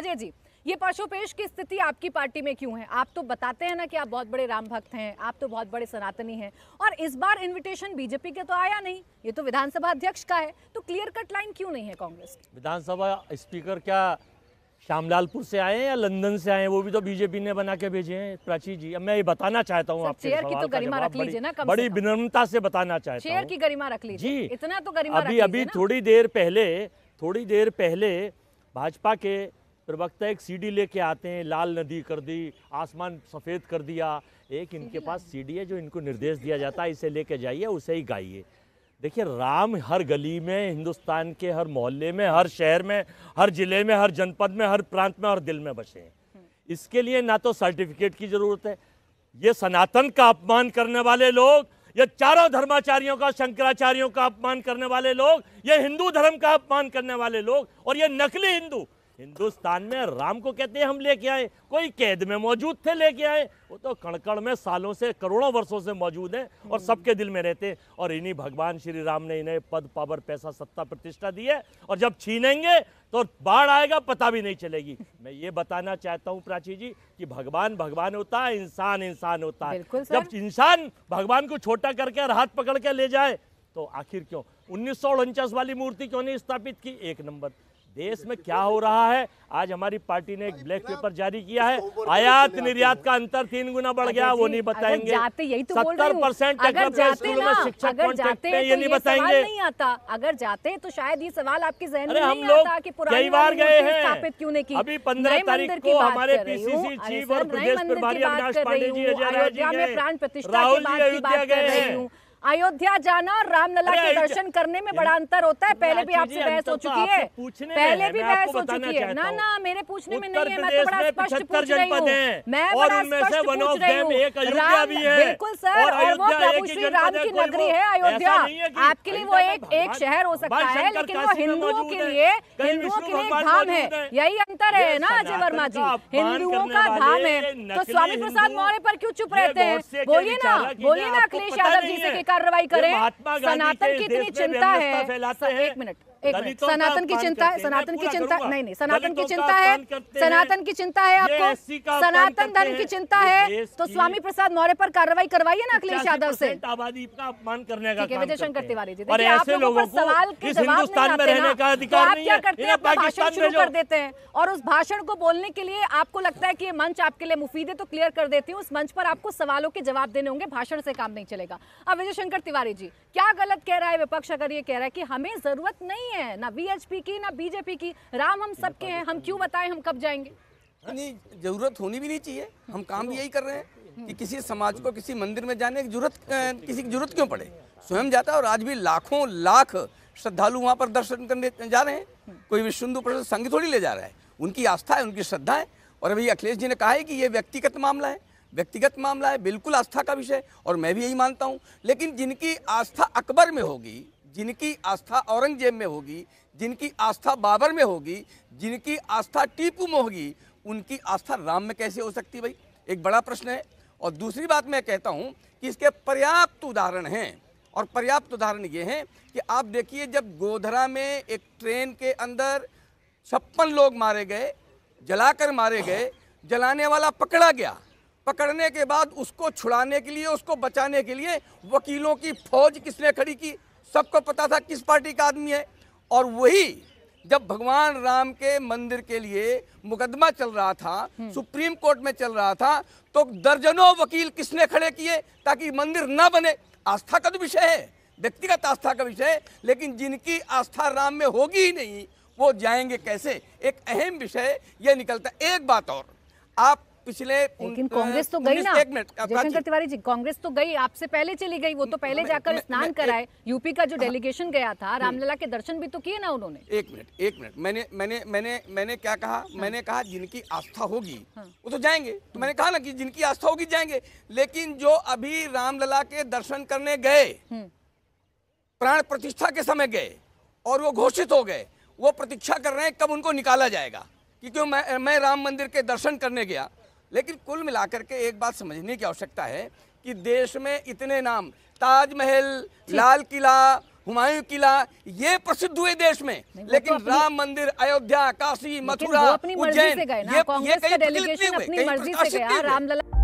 अजय जी ये पशुपेश की स्थिति आपकी पार्टी में क्यों है आप तो बताते हैं ना कि आप बहुत बड़े राम भक्त हैं आप तो बहुत बड़े सनातनी हैं और इस बार इनविटेशन बीजेपी के तो आया नहीं ये तो विधानसभा अध्यक्ष का है तो क्लियर कट लाइन क्यों नहीं है कांग्रेस विधानसभा स्पीकर क्या श्यामलालपुर से आए या लंदन से आए वो भी तो बीजेपी ने बना के भेजे हैं प्राची जी अब मैं ये बताना चाहता हूँ तो गरिमा रख लीजिए ना बड़ी विनम्रता से बताना चाहता हूँ चेयर की गरिमा रख लीजिए जी इतना तो गरिमा अभी अभी थोड़ी देर पहले थोड़ी देर पहले भाजपा के प्रवक्ता एक सीडी लेके आते हैं लाल नदी कर दी आसमान सफ़ेद कर दिया एक इनके पास सीडी है जो इनको निर्देश दिया जाता है इसे लेके जाइए उसे ही गाइए देखिए राम हर गली में हिंदुस्तान के हर मोहल्ले में हर शहर में हर ज़िले में हर जनपद में हर प्रांत में हर दिल में बसे हैं हम्म। इसके लिए ना तो सर्टिफिकेट की ज़रूरत है ये सनातन का अपमान करने वाले लोग ये चारों धर्माचार्यों का शंकराचार्यों का अपमान करने वाले लोग ये हिंदू धर्म का अपमान करने वाले लोग और ये नकली हिंदू हिंदुस्तान में राम को कहते हैं हम लेके आए कोई कैद में मौजूद थे लेके आए वो तो कणकड़ में सालों से करोड़ों वर्षों से मौजूद हैं और सबके दिल में रहते हैं और इन्हीं भगवान श्री राम ने इन्हें पद पावर पैसा सत्ता प्रतिष्ठा दी है और जब छीनेंगे तो बाढ़ आएगा पता भी नहीं चलेगी मैं ये बताना चाहता हूँ प्राची जी कि भगवान भगवान होता है इंसान इंसान होता है जब इंसान भगवान को छोटा करके और हाथ पकड़ के ले जाए तो आखिर क्यों उन्नीस वाली मूर्ति क्यों नहीं स्थापित की एक नंबर देश में क्या हो रहा है आज हमारी पार्टी ने एक ब्लैक पेपर जारी किया है आयात निर्यात का अंतर तीन गुना बढ़ गया वो नहीं बताएंगे तो सत्तर परसेंट ये तो नहीं बताएंगे नहीं आता अगर जाते तो शायद ये सवाल आपके जहन में हम लोग कई बार गए हैं स्थापित क्यों नहीं की अभी पंद्रह तारीख को हमारे पीसीसी चीफ और प्रदेश प्रभारी अविनाश पांडे जी प्राण प्रतिष्ठा राहुल जी अयोध्या गए हैं अयोध्या जाना और रामलला के दर्शन करने में बड़ा अंतर होता है पहले भी आपसे बहस हो तो चुकी है पहले भी बहस हो चुकी है ना ना मेरे पूछने में नहीं है मैं तो बड़ा स्पष्ट पूछ रही हूँ मैं बड़ा स्पष्ट पूछ रही हूँ बिल्कुल सर और वो प्रभु श्री राम की नगरी है अयोध्या आपके लिए वो एक एक शहर हो सकता है लेकिन वो हिंदुओं के लिए हिंदुओं के लिए धाम है यही अंतर है ना अजय वर्मा जी हिंदुओं का धाम है तो स्वामी प्रसाद मौर्य पर क्यों चुप रहते हैं बोलिए ना बोलिए ना अखिलेश यादव जी से कार्रवाई करें सनातन की इतनी चिंता है एक मिनट एक सनातन की चिंता है सनातन की चिंता नहीं नहीं सनातन की चिंता है सनातन की चिंता है आपको सनातन धर्म की चिंता है तो स्वामी प्रसाद मौर्य पर कार्रवाई करवाइए ना अखिलेश यादव से आबादी का अपमान करने का विजय शंकर तिवारी जी और ऐसे लोगों को सवाल के जवाब तो आप क्या करते हैं भाषण शुरू कर देते हैं और उस भाषण को बोलने के लिए आपको लगता है की ये मंच आपके लिए मुफीद है तो क्लियर कर देती हूँ उस मंच पर आपको सवालों के जवाब देने होंगे भाषण से काम नहीं चलेगा अब विजय शंकर तिवारी जी क्या गलत कह रहा है विपक्ष अगर ये कह रहा है की हमें जरूरत नहीं नहीं है ना बीएचपी की ना बीजेपी की राम हम सबके हैं हम क्यों बताएं हम कब जाएंगे नहीं जरूरत होनी भी नहीं चाहिए हम काम भी यही कर रहे हैं कि किसी समाज को किसी मंदिर में जाने की जरूरत किसी की जरूरत क्यों पड़े स्वयं जाता और आज भी लाखों लाख श्रद्धालु वहाँ पर दर्शन करने जा रहे हैं कोई भी सिंधु परिषद संघ थोड़ी ले जा रहा है उनकी आस्था है उनकी श्रद्धा है और अभी अखिलेश जी ने कहा है कि ये व्यक्तिगत मामला है व्यक्तिगत मामला है बिल्कुल आस्था का विषय और मैं भी यही मानता हूँ लेकिन जिनकी आस्था अकबर में होगी जिनकी आस्था औरंगजेब में होगी जिनकी आस्था बाबर में होगी जिनकी आस्था टीपू में होगी उनकी आस्था राम में कैसे हो सकती भाई एक बड़ा प्रश्न है और दूसरी बात मैं कहता हूँ कि इसके पर्याप्त उदाहरण हैं और पर्याप्त उदाहरण ये हैं कि आप देखिए जब गोधरा में एक ट्रेन के अंदर छप्पन लोग मारे गए जलाकर मारे गए जलाने वाला पकड़ा गया पकड़ने के बाद उसको छुड़ाने के लिए उसको बचाने के लिए वकीलों की फौज किसने खड़ी की सबको पता था किस पार्टी का आदमी है और वही जब भगवान राम के मंदिर के लिए मुकदमा चल रहा था हम्म। सुप्रीम कोर्ट में चल रहा था तो दर्जनों वकील किसने खड़े किए ताकि मंदिर ना बने आस्था का तो विषय है व्यक्तिगत आस्था का विषय लेकिन जिनकी आस्था राम में होगी ही नहीं वो जाएंगे कैसे एक अहम विषय यह निकलता एक बात और आप पिछले लेकिन कांग्रेस तो गई ना जयशंकर तिवारी जी कांग्रेस तो गई आपसे पहले चली गई वो तो पहले जाकर स्नान कराए यूपी का जो डेलीगेशन हाँ। गया था हम्म। रामलला के दर्शन भी तो किए ना उन्होंने एक मिनट एक मिनट मैंने मैंने मैंने मैंने क्या कहा हाँ। मैंने कहा जिनकी आस्था होगी हाँ। वो तो जाएंगे तो मैंने कहा ना कि जिनकी आस्था होगी जाएंगे लेकिन जो अभी रामलला के दर्शन करने गए हम्म। प्राण प्रतिष्ठा के समय गए और वो घोषित हो गए वो प्रतीक्षा कर रहे हैं कब उनको निकाला जाएगा क्योंकि मैं मैं राम मंदिर के दर्शन करने गया लेकिन कुल मिलाकर के एक बात समझने की आवश्यकता है कि देश में इतने नाम ताजमहल लाल किला हुमायूं किला ये प्रसिद्ध हुए देश में तो लेकिन तो राम मंदिर अयोध्या काशी मथुरा उज्जैन ये, ये कहीं अपनी मर्जी से गया हाँ, रामलला